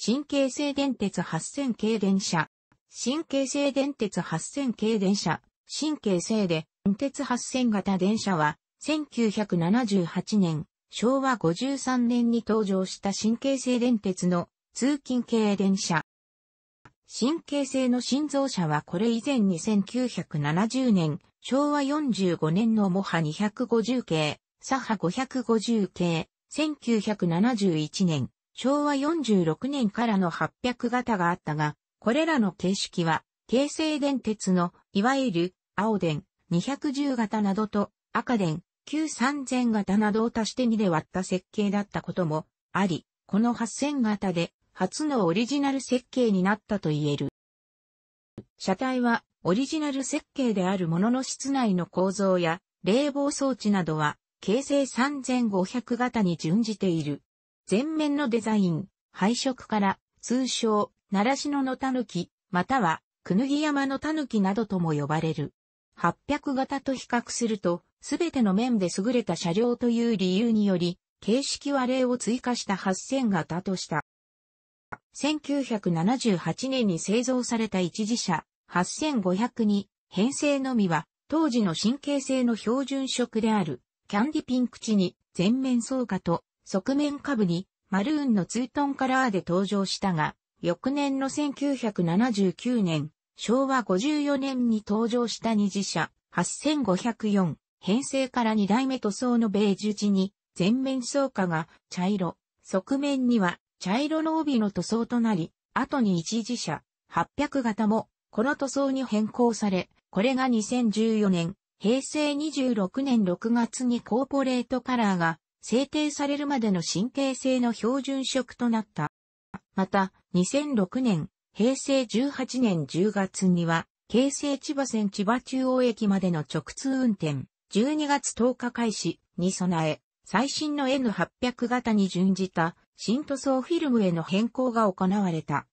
神経性電鉄8000系電車。神経性電鉄8000系電車。神経性で、鉄8000型電車は、1978年、昭和53年に登場した神経性電鉄の通勤系電車。神経性の心臓車はこれ以前に1970年、昭和45年のモハ250系、サハ550系、1971年、昭和46年からの800型があったが、これらの形式は、京成電鉄の、いわゆる、青電、210型などと、赤電、93000型などを足して2で割った設計だったこともあり、この8000型で、初のオリジナル設計になったと言える。車体は、オリジナル設計であるものの室内の構造や、冷房装置などは、京成3500型に準じている。前面のデザイン、配色から、通称、習志野の狸、または、くぬぎ山の狸などとも呼ばれる。800型と比較すると、すべての面で優れた車両という理由により、形式は例を追加した8000型とした。1978年に製造された一次車8500に編成のみは当時の神経性の標準色であるキャンディピンク地に全面装加と側面下部にマルーンのツートンカラーで登場したが、翌年の1979年、昭和54年に登場した二次車8504、編成から二代目塗装のベージュ地に、全面装価が茶色、側面には茶色の帯の塗装となり、後に一次車800型もこの塗装に変更され、これが2014年、平成26年6月にコーポレートカラーが制定されるまでの神経性の標準色となった。また、2006年、平成18年10月には、京成千葉線千葉中央駅までの直通運転、12月10日開始に備え、最新の N800 型に準じた新塗装フィルムへの変更が行われた。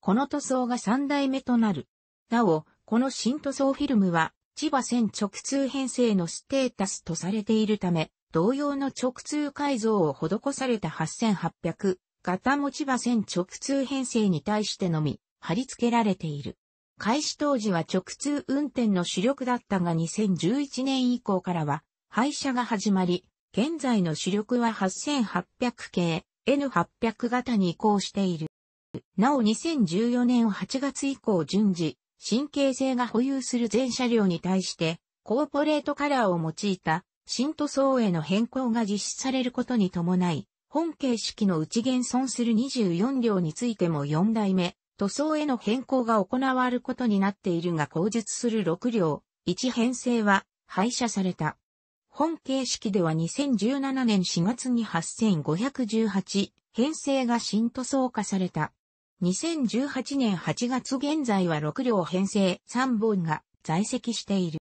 この塗装が3代目となる。なお、この新塗装フィルムは千葉線直通編成のステータスとされているため、同様の直通改造を施された8800型持ち場線直通編成に対してのみ貼り付けられている。開始当時は直通運転の主力だったが2011年以降からは廃車が始まり、現在の主力は8800系 N800 型に移行している。なお2014年8月以降順次、神経性が保有する全車両に対して、コーポレートカラーを用いた新塗装への変更が実施されることに伴い、本形式の内現存する24両についても4代目、塗装への変更が行われることになっているが口述する6両、1編成は廃車された。本形式では2017年4月に8518編成が新塗装化された。2018年8月現在は6両編成3本が在籍している。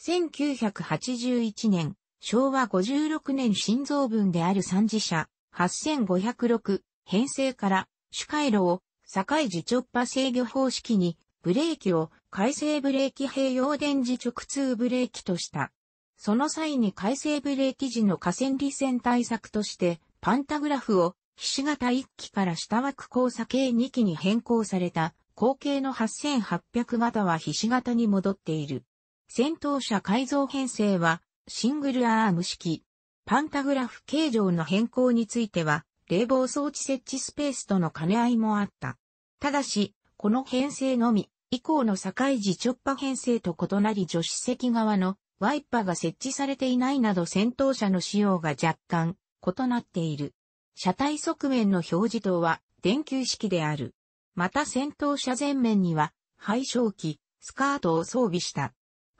1981年、昭和56年新造文である三次社、8506、編成から、主回路を、境自直波制御方式に、ブレーキを、回生ブレーキ併用電磁直通ブレーキとした。その際に回生ブレーキ時の河川離線対策として、パンタグラフを、ひし形1機から下枠交差系2機に変更された、後継の8800型はひし形に戻っている。戦闘車改造編成は、シングルアーム式。パンタグラフ形状の変更については、冷房装置設置スペースとの兼ね合いもあった。ただし、この編成のみ、以降の境地、直波編成と異なり助手席側のワイパーが設置されていないなど戦闘車の仕様が若干異なっている。車体側面の表示灯は電球式である。また戦闘車前面には、廃焼機、スカートを装備した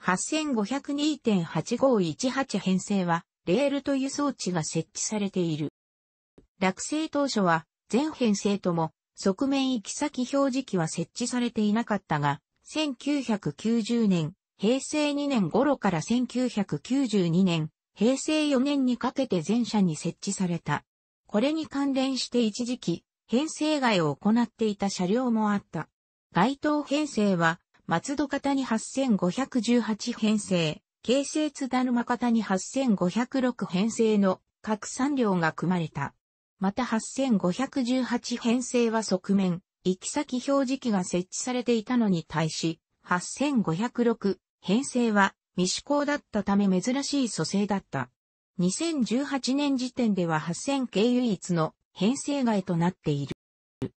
8502.8518編成は、レールという装置が設置されている。落成当初は、全編成とも、側面行き先表示器は設置されていなかったが、1990年、平成2年頃から1992年、平成4年にかけて全社に設置された。これに関連して一時期、編成外を行っていた車両もあった。該当編成は、松戸型に8518編成、京成津田沼型に8506編成の各3両が組まれた。また8518編成は側面、行き先表示器が設置されていたのに対し、8506編成は未施行だったため珍しい蘇生だった。2018年時点では8000系唯一の編成外となっている。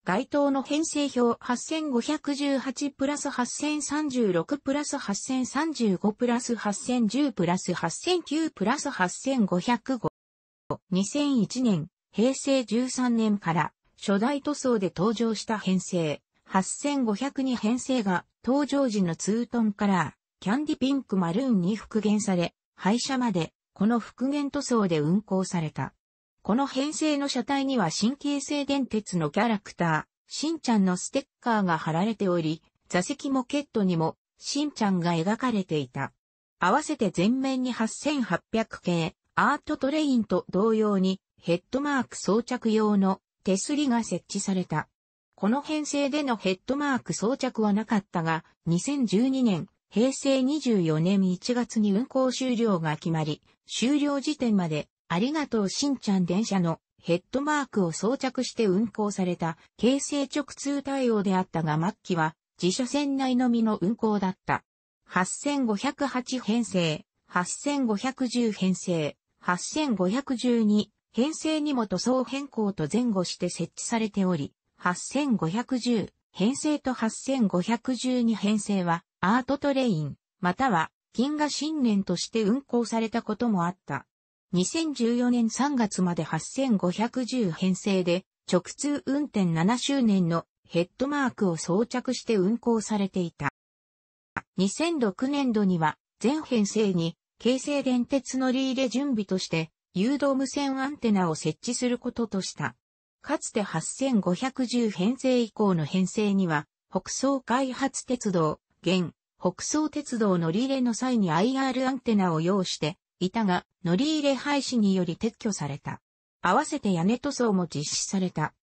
該当の編成表8518プラス8036プラス8035プラス8010プラス8009プラス8505。2001年、平成13年から初代塗装で登場した編成。8 5 0 2編成が登場時のツートンカラー、キャンディピンクマルーンに復元され、廃車までこの復元塗装で運行された。この編成の車体には神経性電鉄のキャラクター、しんちゃんのステッカーが貼られており、座席もケットにも、しんちゃんが描かれていた。合わせて全面に8800系、アートトレインと同様に、ヘッドマーク装着用の手すりが設置された。この編成でのヘッドマーク装着はなかったが、2012年、平成24年1月に運行終了が決まり、終了時点までありがとうしんちゃん電車のヘッドマークを装着して運行された、京成直通対応であったが末期は、自社線内のみの運行だった。8508編成、8510編成、8512編成にも塗装変更と前後して設置されており、8510編成と8512編成はアートトレイン、または金河新年として運行されたこともあった。2014年3月まで8510編成で、直通運転7周年のヘッドマークを装着して運行されていた。2006年度には、全編成に、京成電鉄乗り入れ準備として、誘導無線アンテナを設置することとした。かつて8510編成以降の編成には、北総開発鉄道、現、北総鉄道乗り入れの際に IR アンテナを用して、いたが、乗り入れ廃止により撤去された。合わせて屋根塗装も実施された。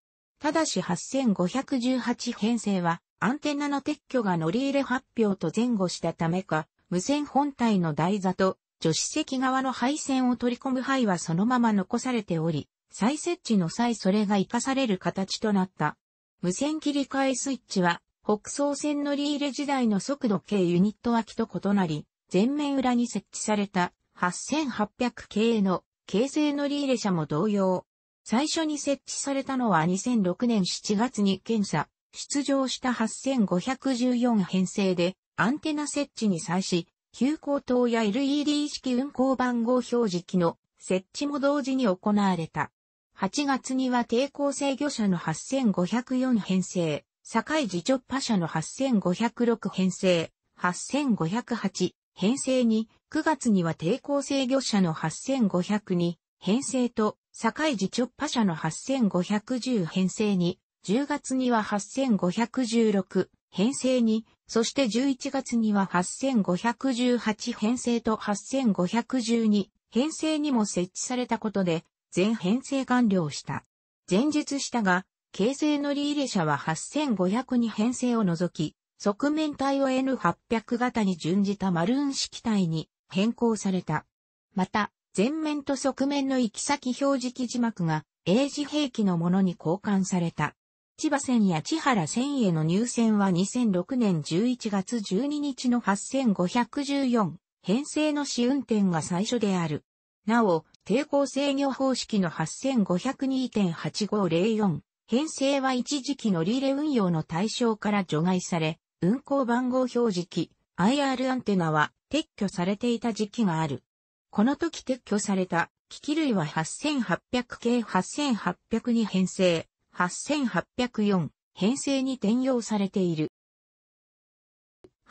ただし8518編成は、アンテナの撤去が乗り入れ発表と前後したためか、無線本体の台座と、助手席側の配線を取り込む範囲はそのまま残されており、再設置の際それが活かされる形となった。無線切り替えスイッチは、北総線乗り入れ時代の速度計ユニット脇と異なり、前面裏に設置された8800系の形成乗り入れ車も同様。最初に設置されたのは2006年7月に検査、出場した8514編成で、アンテナ設置に際し、急行灯や LED 式運行番号表示機の設置も同時に行われた。8月には抵抗制御車の8504編成、堺自直波車の8506編成、8508、編成に、9月には抵抗制御車の8500に、編成と、境時直波車の8510編成に、10月には8516編成に、そして11月には8518編成と8512編成にも設置されたことで、全編成完了した。前述したが、形成乗り入れ車は8 5 0 2編成を除き、側面体を N800 型に準じたマルーン式体に変更された。また、前面と側面の行き先表示機字幕が A 字兵器のものに交換された。千葉線や千原線への入線は2006年11月12日の8514編成の試運転が最初である。なお、抵抗制御方式の8502.8504編成は一時期のリレ運用の対象から除外され、運行番号表示器 IR アンテナは撤去されていた時期がある。この時撤去された機器類は8800系8800に編成、8804編成に転用されている。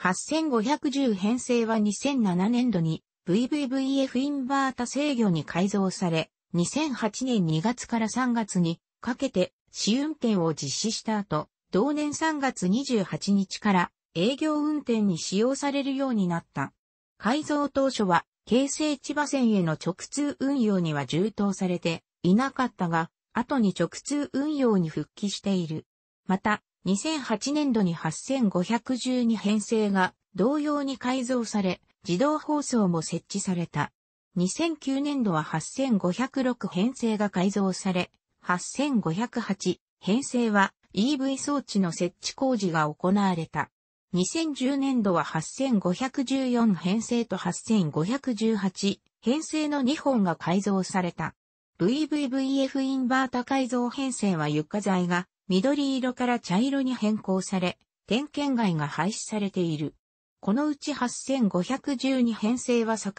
8510編成は2007年度に VVVF インバータ制御に改造され、2008年2月から3月にかけて試運転を実施した後、同年3月28日から営業運転に使用されるようになった。改造当初は、京成千葉線への直通運用には充当されていなかったが、後に直通運用に復帰している。また、2008年度に8512編成が同様に改造され、自動放送も設置された。2009年度は8506編成が改造され、8508編成は EV 装置の設置工事が行われた。2010年度は8514編成と8518編成の2本が改造された。VVVF インバータ改造編成は床材が緑色から茶色に変更され、点検外が廃止されている。このうち8512編成は境、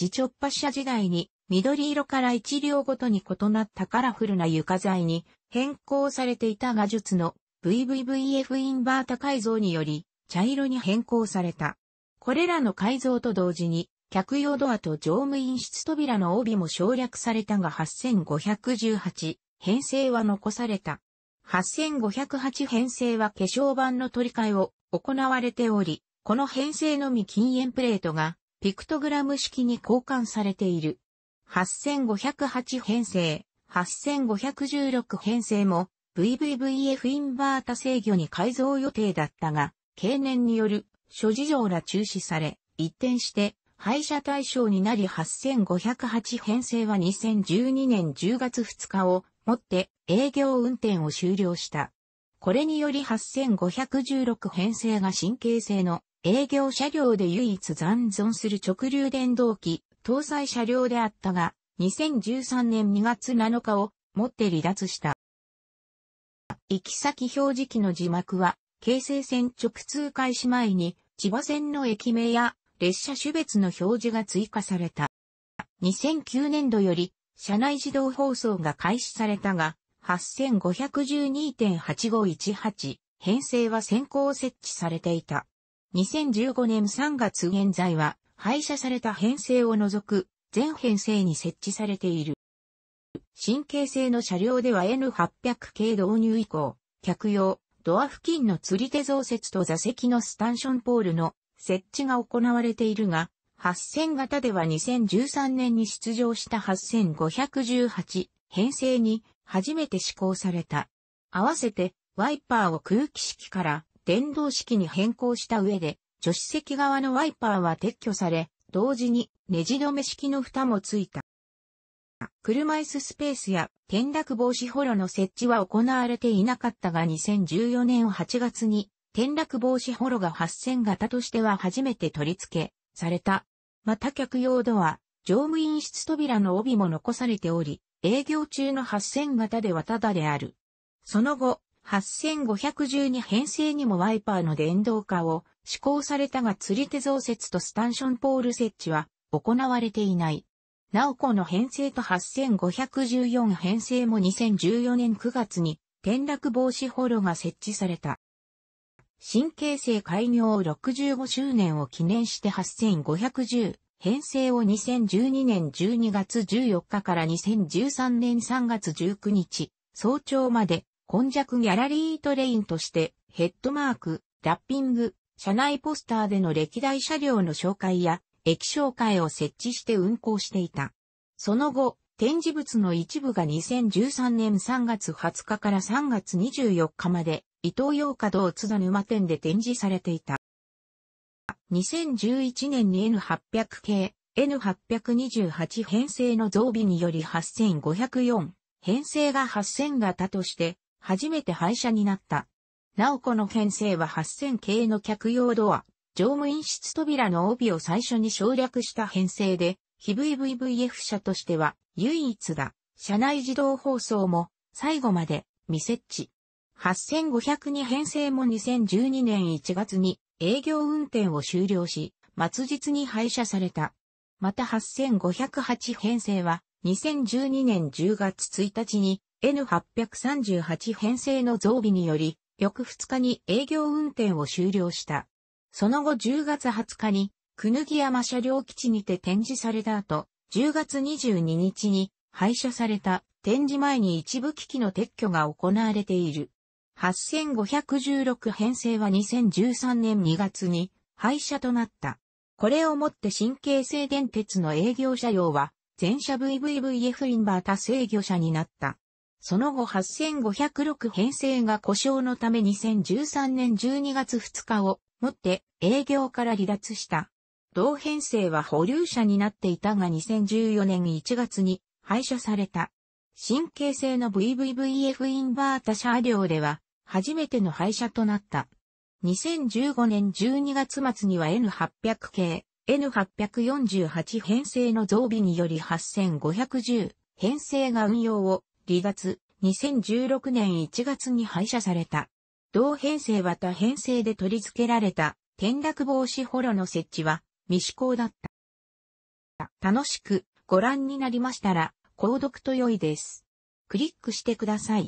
自直発車時代に緑色から1両ごとに異なったカラフルな床材に変更されていた画術の VVVF インバータ改造により茶色に変更された。これらの改造と同時に客用ドアと乗務員室扉の帯も省略されたが8518編成は残された。8508編成は化粧板の取り替えを行われており、この編成のみ禁煙プレートがピクトグラム式に交換されている。8508編成、8516編成も VVVF インバータ制御に改造予定だったが、経年による諸事情ら中止され、一転して廃車対象になり8508編成は2012年10月2日をもって営業運転を終了した。これにより8516編成が神経性の営業車両で唯一残存する直流電動機搭載車両であったが、2013年2月7日をもって離脱した。行き先表示器の字幕は、京成線直通開始前に、千葉線の駅名や列車種別の表示が追加された。2009年度より、車内自動放送が開始されたが、8512.8518編成は先行設置されていた。2015年3月現在は、廃車された編成を除く全編成に設置されている。神経製の車両では N800 系導入以降、客用、ドア付近の釣り手増設と座席のスタンションポールの設置が行われているが、8000型では2013年に出場した8518編成に初めて施行された。合わせてワイパーを空気式から電動式に変更した上で、助手席側のワイパーは撤去され、同時にネジ止め式の蓋もついた。車椅子スペースや転落防止ホロの設置は行われていなかったが2014年8月に転落防止ホロが8000型としては初めて取り付けされた。また客用ドア、乗務員室扉の帯も残されており、営業中の8000型ではただである。その後、8512編成にもワイパーの電動化を施行されたが釣り手増設とスタンションポール設置は行われていない。なおこの編成と8514編成も2014年9月に転落防止ホロが設置された。新形成開業65周年を記念して8510編成を2012年12月14日から2013年3月19日早朝まで今弱ギャラリートレインとして、ヘッドマーク、ラッピング、車内ポスターでの歴代車両の紹介や、駅紹介を設置して運行していた。その後、展示物の一部が2013年3月20日から3月24日まで、伊東洋華堂津田沼店で展示されていた。2011年に N800 系、N828 編成の増備により8504、編成が8000型として、初めて廃車になった。なおこの編成は8000系の客用ドア、乗務員室扉の帯を最初に省略した編成で、非 VVVF 車としては唯一だ。車内自動放送も最後まで未設置。8502編成も2012年1月に営業運転を終了し、末日に廃車された。また8508編成は2012年10月1日に N838 編成の増備により、翌2日に営業運転を終了した。その後10月20日に、くぬぎ山車両基地にて展示された後、10月22日に廃車された展示前に一部機器の撤去が行われている。8516編成は2013年2月に廃車となった。これをもって神経性電鉄の営業車両は、全車 VVVF インバータ制御車になった。その後8506編成が故障のため2013年12月2日をもって営業から離脱した。同編成は保留者になっていたが2014年1月に廃車された。新形成の VVVF インバータ車両では初めての廃車となった。2015年12月末には N800 系、N848 編成の増備により8510編成が運用を離脱、2016年1月に廃車された。同編成は他編成で取り付けられた転落防止ホロの設置は未施行だった。楽しくご覧になりましたら、購読と良いです。クリックしてください。